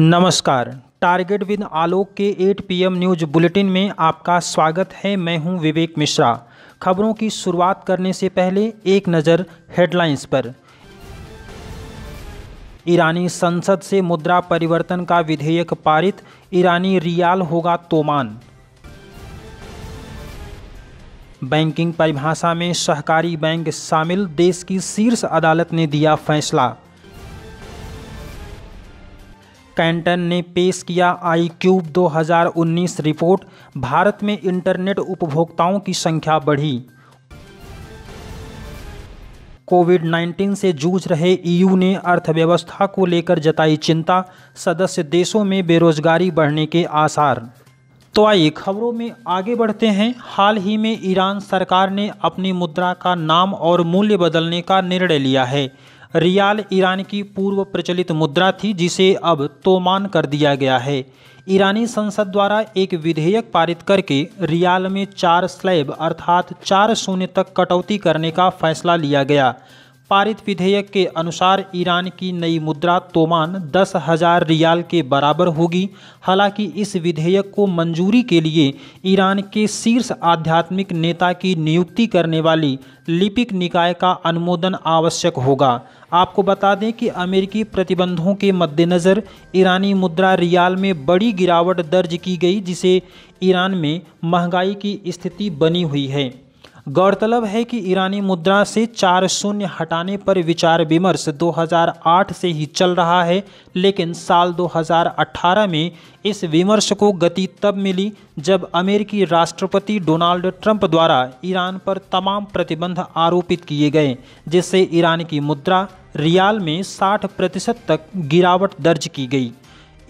नमस्कार target with आलोक के 8 PM news bulletin में आपका स्वागत है मैं हूं विवेक मिश्रा खबरों की शुरुआत करने से पहले एक नज़र हेडलाइंस पर ईरानी संसद से मुद्रा परिवर्तन का विधेयक पारित ईरानी रियाल होगा तोमान बैंकिंग परिभाषा में सहकारी बैंक शामिल देश की शीर्ष अदालत ने दिया फैसला कैंटन ने पेश किया आई क्यूब दो रिपोर्ट भारत में इंटरनेट उपभोक्ताओं की संख्या बढ़ी कोविड 19 से जूझ रहे ईयू ने अर्थव्यवस्था को लेकर जताई चिंता सदस्य देशों में बेरोजगारी बढ़ने के आसार तो आइए खबरों में आगे बढ़ते हैं हाल ही में ईरान सरकार ने अपनी मुद्रा का नाम और मूल्य बदलने का निर्णय लिया है रियाल ईरान की पूर्व प्रचलित मुद्रा थी जिसे अब तोमान कर दिया गया है ईरानी संसद द्वारा एक विधेयक पारित करके रियाल में चार स्लैब अर्थात चार शून्य तक कटौती करने का फैसला लिया गया पारित विधेयक के अनुसार ईरान की नई मुद्रा तोमान दस हजार रियाल के बराबर होगी हालांकि इस विधेयक को मंजूरी के लिए ईरान के शीर्ष आध्यात्मिक नेता की नियुक्ति करने वाली लिपिक निकाय का अनुमोदन आवश्यक होगा आपको बता दें कि अमेरिकी प्रतिबंधों के मद्देनज़र ईरानी मुद्रा रियाल में बड़ी गिरावट दर्ज की गई जिसे ईरान में महंगाई की स्थिति बनी हुई है गौरतलब है कि ईरानी मुद्रा से चार शून्य हटाने पर विचार विमर्श 2008 से ही चल रहा है लेकिन साल 2018 में इस विमर्श को गति तब मिली जब अमेरिकी राष्ट्रपति डोनाल्ड ट्रंप द्वारा ईरान पर तमाम प्रतिबंध आरोपित किए गए जिससे ईरान की मुद्रा रियाल में 60 प्रतिशत तक गिरावट दर्ज की गई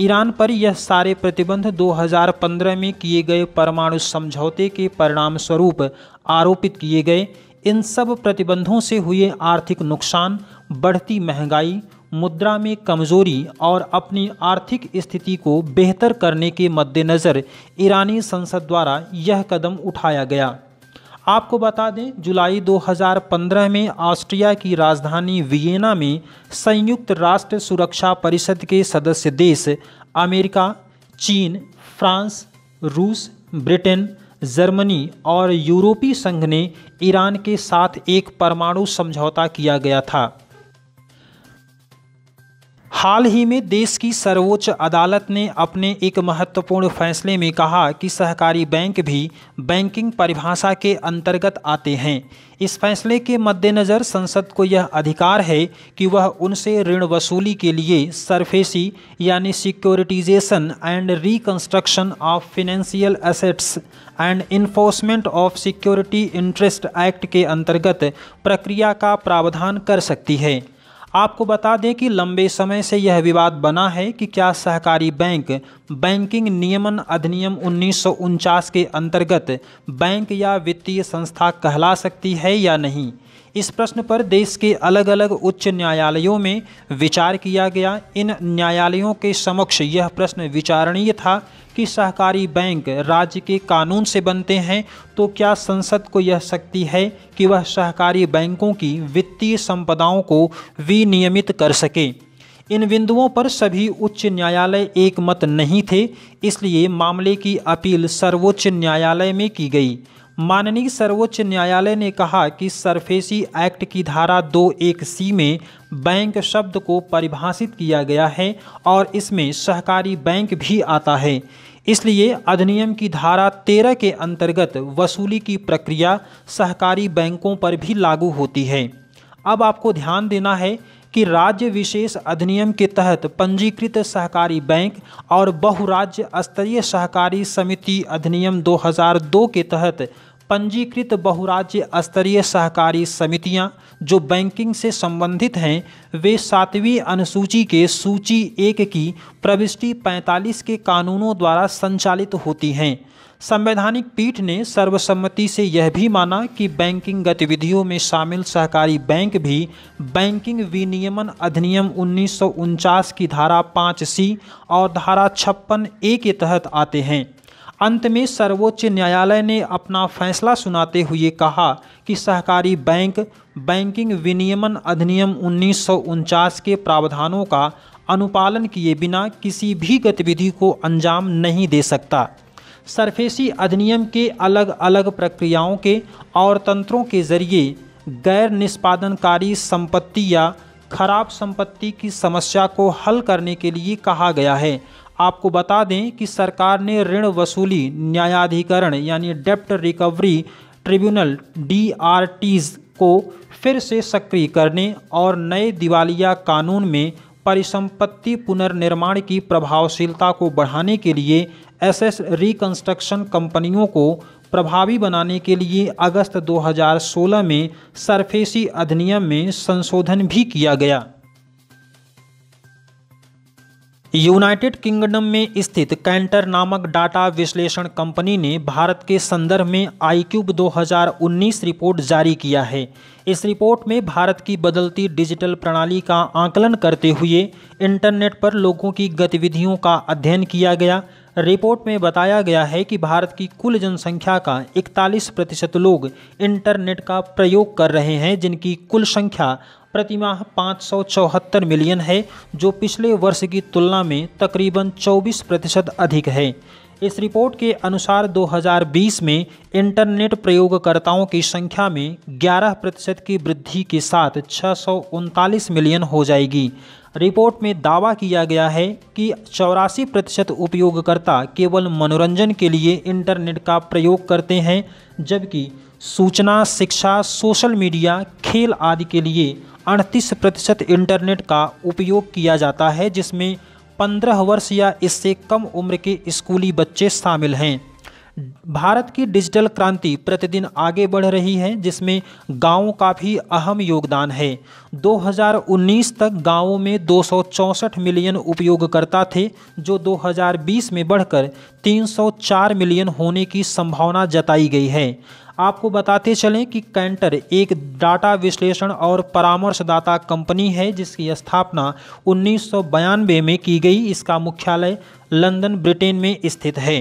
ईरान पर यह सारे प्रतिबंध 2015 में किए गए परमाणु समझौते के परिणाम स्वरूप आरोपित किए गए इन सब प्रतिबंधों से हुए आर्थिक नुकसान बढ़ती महंगाई मुद्रा में कमजोरी और अपनी आर्थिक स्थिति को बेहतर करने के मद्देनज़र ईरानी संसद द्वारा यह कदम उठाया गया आपको बता दें जुलाई 2015 में ऑस्ट्रिया की राजधानी वियना में संयुक्त राष्ट्र सुरक्षा परिषद के सदस्य देश अमेरिका चीन फ्रांस रूस ब्रिटेन जर्मनी और यूरोपीय संघ ने ईरान के साथ एक परमाणु समझौता किया गया था हाल ही में देश की सर्वोच्च अदालत ने अपने एक महत्वपूर्ण फैसले में कहा कि सहकारी बैंक भी बैंकिंग परिभाषा के अंतर्गत आते हैं इस फैसले के मद्देनज़र संसद को यह अधिकार है कि वह उनसे ऋण वसूली के लिए सरफेसी यानी securitisation and reconstruction of financial assets and enforcement of security interest act के अंतर्गत प्रक्रिया का प्रावधान कर सकती है आपको बता दें कि लंबे समय से यह विवाद बना है कि क्या सहकारी बैंक बैंकिंग नियमन अधिनियम उन्नीस के अंतर्गत बैंक या वित्तीय संस्था कहला सकती है या नहीं इस प्रश्न पर देश के अलग अलग उच्च न्यायालयों में विचार किया गया इन न्यायालयों के समक्ष यह प्रश्न विचारणीय था कि सहकारी बैंक राज्य के कानून से बनते हैं तो क्या संसद को यह शक्ति है कि वह सहकारी बैंकों की वित्तीय संपदाओं को विनियमित कर सके इन बिंदुओं पर सभी उच्च न्यायालय एकमत नहीं थे इसलिए मामले की अपील सर्वोच्च न्यायालय में की गई माननीय सर्वोच्च न्यायालय ने कहा कि सरफेसी एक्ट की धारा दो एक सी में बैंक शब्द को परिभाषित किया गया है और इसमें सहकारी बैंक भी आता है इसलिए अधिनियम की धारा तेरह के अंतर्गत वसूली की प्रक्रिया सहकारी बैंकों पर भी लागू होती है अब आपको ध्यान देना है कि राज्य विशेष अधिनियम के तहत पंजीकृत सहकारी बैंक और बहुराज्य स्तरीय सहकारी समिति अधिनियम 2002 के तहत पंजीकृत बहुराज्य स्तरीय सहकारी समितियां जो बैंकिंग से संबंधित हैं वे सातवीं अनुसूची के सूची एक की प्रविष्टि 45 के कानूनों द्वारा संचालित होती हैं संवैधानिक पीठ ने सर्वसम्मति से यह भी माना कि बैंकिंग गतिविधियों में शामिल सहकारी बैंक भी बैंकिंग विनियमन अधिनियम उन्नीस की धारा पाँच सी और धारा छप्पन ए के तहत आते हैं अंत में सर्वोच्च न्यायालय ने अपना फैसला सुनाते हुए कहा कि सहकारी बैंक बैंकिंग विनियमन अधिनियम उन्नीस के प्रावधानों का अनुपालन किए बिना किसी भी गतिविधि को अंजाम नहीं दे सकता सरफेसी अधिनियम के अलग अलग प्रक्रियाओं के और तंत्रों के जरिए गैर निष्पादनकारी संपत्ति या खराब संपत्ति की समस्या को हल करने के लिए कहा गया है आपको बता दें कि सरकार ने ऋण वसूली न्यायाधिकरण यानी डेप्ट रिकवरी ट्रिब्यूनल डी को फिर से सक्रिय करने और नए दिवालिया कानून में परिसंपत्ति पुनर्निर्माण की प्रभावशीलता को बढ़ाने के लिए एसएस रिकंस्ट्रक्शन कंपनियों को प्रभावी बनाने के लिए अगस्त 2016 में सरफेसी अधिनियम में संशोधन भी किया गया यूनाइटेड किंगडम में स्थित कैंटर नामक डाटा विश्लेषण कंपनी ने भारत के संदर्भ में आई क्यूब दो रिपोर्ट जारी किया है इस रिपोर्ट में भारत की बदलती डिजिटल प्रणाली का आकलन करते हुए इंटरनेट पर लोगों की गतिविधियों का अध्ययन किया गया रिपोर्ट में बताया गया है कि भारत की कुल जनसंख्या का 41 प्रतिशत लोग इंटरनेट का प्रयोग कर रहे हैं जिनकी कुल संख्या प्रतिमाह पाँच मिलियन है जो पिछले वर्ष की तुलना में तकरीबन 24 प्रतिशत अधिक है इस रिपोर्ट के अनुसार 2020 में इंटरनेट प्रयोगकर्ताओं की संख्या में 11 प्रतिशत की वृद्धि के साथ छः मिलियन हो जाएगी रिपोर्ट में दावा किया गया है कि चौरासी प्रतिशत उपयोगकर्ता केवल मनोरंजन के लिए इंटरनेट का प्रयोग करते हैं जबकि सूचना शिक्षा सोशल मीडिया खेल आदि के लिए अड़तीस प्रतिशत इंटरनेट का उपयोग किया जाता है जिसमें पंद्रह वर्ष या इससे कम उम्र के स्कूली बच्चे शामिल हैं भारत की डिजिटल क्रांति प्रतिदिन आगे बढ़ रही है जिसमें गांवों का भी अहम योगदान है 2019 तक गांवों में दो मिलियन उपयोगकर्ता थे जो 2020 में बढ़कर 304 मिलियन होने की संभावना जताई गई है आपको बताते चलें कि कैंटर एक डाटा विश्लेषण और परामर्शदाता कंपनी है जिसकी स्थापना उन्नीस में की गई इसका मुख्यालय लंदन ब्रिटेन में स्थित है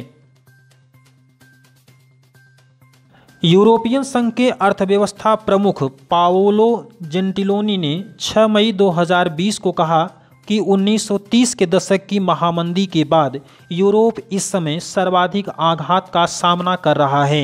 यूरोपियन संघ के अर्थव्यवस्था प्रमुख पाओलो जेंटिलोनी ने 6 मई 2020 को कहा कि 1930 के दशक की महामंदी के बाद यूरोप इस समय सर्वाधिक आघात का सामना कर रहा है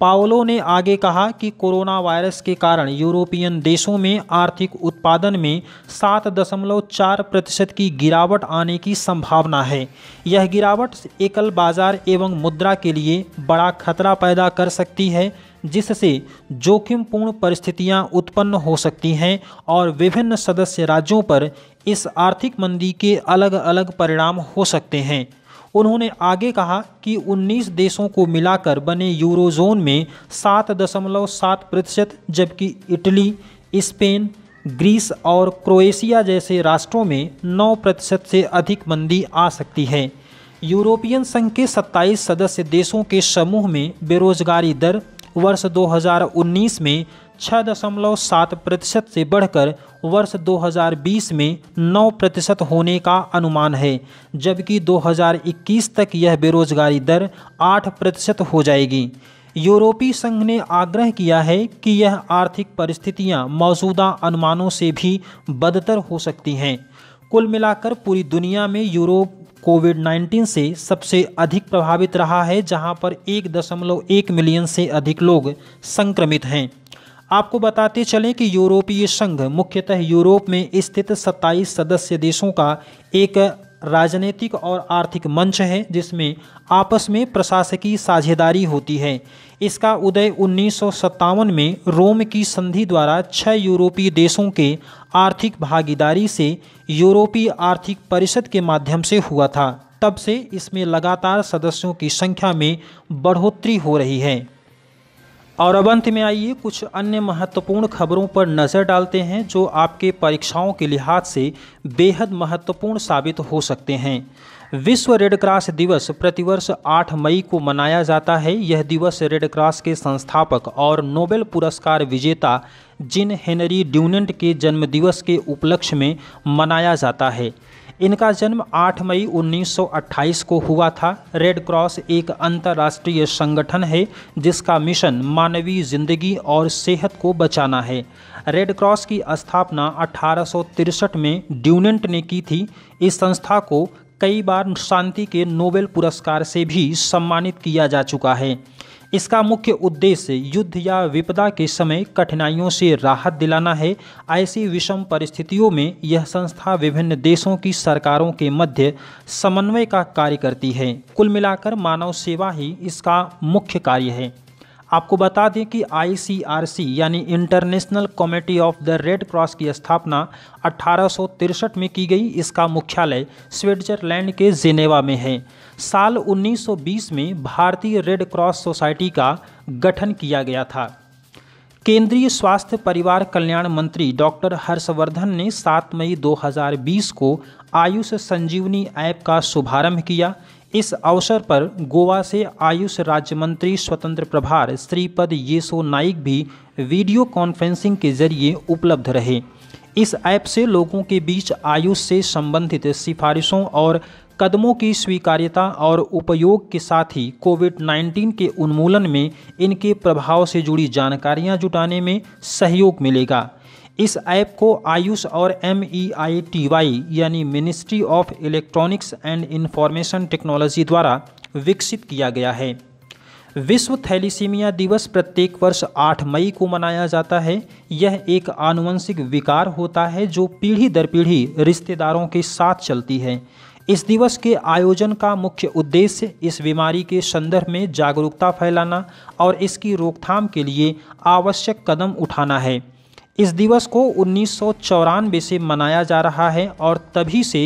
पावलो ने आगे कहा कि कोरोना वायरस के कारण यूरोपियन देशों में आर्थिक उत्पादन में सात दशमलव चार प्रतिशत की गिरावट आने की संभावना है यह गिरावट एकल बाजार एवं मुद्रा के लिए बड़ा खतरा पैदा कर सकती है जिससे जोखिमपूर्ण परिस्थितियां उत्पन्न हो सकती हैं और विभिन्न सदस्य राज्यों पर इस आर्थिक मंदी के अलग अलग परिणाम हो सकते हैं उन्होंने आगे कहा कि 19 देशों को मिलाकर बने यूरोजोन में सात दशमलव सात प्रतिशत जबकि इटली स्पेन ग्रीस और क्रोएशिया जैसे राष्ट्रों में 9 प्रतिशत से अधिक मंदी आ सकती है यूरोपियन संघ के 27 सदस्य देशों के समूह में बेरोजगारी दर वर्ष 2019 में छः दशमलव सात प्रतिशत से बढ़कर वर्ष 2020 में 9 प्रतिशत होने का अनुमान है जबकि 2021 तक यह बेरोजगारी दर 8 प्रतिशत हो जाएगी यूरोपीय संघ ने आग्रह किया है कि यह आर्थिक परिस्थितियां मौजूदा अनुमानों से भी बदतर हो सकती हैं कुल मिलाकर पूरी दुनिया में यूरोप कोविड 19 से सबसे अधिक प्रभावित रहा है जहां पर एक दशमलव एक मिलियन से अधिक लोग संक्रमित हैं आपको बताते चलें कि यूरोपीय संघ मुख्यतः यूरोप में स्थित 27 सदस्य देशों का एक राजनीतिक और आर्थिक मंच है जिसमें आपस में प्रशासकीय साझेदारी होती है इसका उदय उन्नीस में रोम की संधि द्वारा छह यूरोपीय देशों के आर्थिक भागीदारी से यूरोपीय आर्थिक परिषद के माध्यम से हुआ था तब से इसमें लगातार सदस्यों की संख्या में बढ़ोतरी हो रही है और अब अंत में आइए कुछ अन्य महत्वपूर्ण खबरों पर नज़र डालते हैं जो आपके परीक्षाओं के लिहाज से बेहद महत्वपूर्ण साबित हो सकते हैं विश्व रेड क्रॉस दिवस प्रतिवर्ष 8 मई को मनाया जाता है यह दिवस रेड क्रॉस के संस्थापक और नोबेल पुरस्कार विजेता जिन हेनरी ड्यूनेंट के जन्मदिवस के उपलक्ष्य में मनाया जाता है इनका जन्म 8 मई 1928 को हुआ था रेड क्रॉस एक अंतर्राष्ट्रीय संगठन है जिसका मिशन मानवीय जिंदगी और सेहत को बचाना है रेड क्रॉस की स्थापना अठारह में ड्यूनेंट ने की थी इस संस्था को कई बार शांति के नोबेल पुरस्कार से भी सम्मानित किया जा चुका है इसका मुख्य उद्देश्य युद्ध या विपदा के समय कठिनाइयों से राहत दिलाना है ऐसी विषम परिस्थितियों में यह संस्था विभिन्न देशों की सरकारों के मध्य समन्वय का कार्य करती है कुल मिलाकर मानव सेवा ही इसका मुख्य कार्य है आपको बता दें कि आईसीआरसी यानी international committee of the red cross की स्थापना अठारह में की गई इसका मुख्यालय स्विट्जरलैंड के जेनेवा में है साल 1920 में भारतीय रेड क्रॉस सोसाइटी का गठन किया गया था केंद्रीय स्वास्थ्य परिवार कल्याण मंत्री डॉक्टर हर्षवर्धन ने 7 मई 2020 को आयुष संजीवनी ऐप का शुभारंभ किया इस अवसर पर गोवा से आयुष राज्य मंत्री स्वतंत्र प्रभार श्रीपद येसो नाइक भी वीडियो कॉन्फ्रेंसिंग के जरिए उपलब्ध रहे इस ऐप से लोगों के बीच आयुष से संबंधित सिफारिशों और कदमों की स्वीकार्यता और उपयोग के साथ ही कोविड 19 के उन्मूलन में इनके प्रभाव से जुड़ी जानकारियां जुटाने में सहयोग मिलेगा इस ऐप को आयुष और M E I T Y यानी ministry of electronics and information technology द्वारा विकसित किया गया है विश्व थैलीसीमिया दिवस प्रत्येक वर्ष 8 मई को मनाया जाता है यह एक आनुवंशिक विकार होता है जो पीढ़ी दर पीढ़ी रिश्तेदारों के साथ चलती है इस दिवस के आयोजन का मुख्य उद्देश्य इस बीमारी के संदर्भ में जागरूकता फैलाना और इसकी रोकथाम के लिए आवश्यक कदम उठाना है इस दिवस को उन्नीस से मनाया जा रहा है और तभी से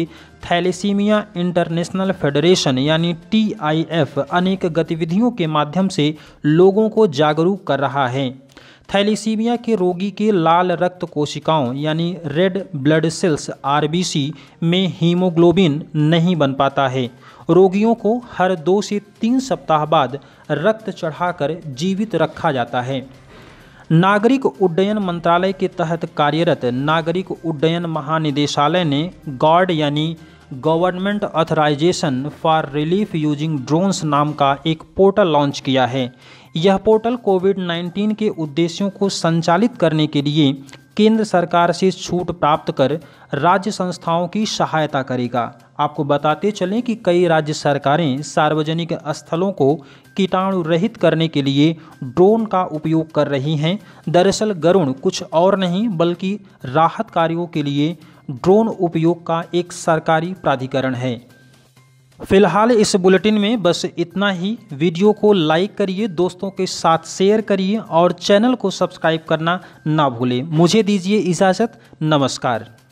थैलेसीमिया इंटरनेशनल फेडरेशन यानी टीआईएफ अनेक गतिविधियों के माध्यम से लोगों को जागरूक कर रहा है थैलीसीमिया के रोगी के लाल रक्त कोशिकाओं यानी रेड ब्लड सेल्स आर में हीमोग्लोबिन नहीं बन पाता है रोगियों को हर दो से तीन सप्ताह बाद रक्त चढ़ाकर जीवित रखा जाता है नागरिक उड्डयन मंत्रालय के तहत कार्यरत नागरिक उड्डयन महानिदेशालय ने गार्ड यानी government authorisation for relief using drones नाम का एक पोर्टल लॉन्च किया है यह पोर्टल कोविड 19 के उद्देश्यों को संचालित करने के लिए केंद्र सरकार से छूट प्राप्त कर राज्य संस्थाओं की सहायता करेगा आपको बताते चलें कि कई राज्य सरकारें सार्वजनिक स्थलों को कीटाणु रहित करने के लिए ड्रोन का उपयोग कर रही हैं दरअसल गरुण कुछ और नहीं बल्कि राहत कार्यों के लिए ड्रोन उपयोग का एक सरकारी प्राधिकरण है फिलहाल इस बुलेटिन में बस इतना ही वीडियो को लाइक करिए दोस्तों के साथ शेयर करिए और चैनल को सब्सक्राइब करना ना भूलें मुझे दीजिए इजाज़त नमस्कार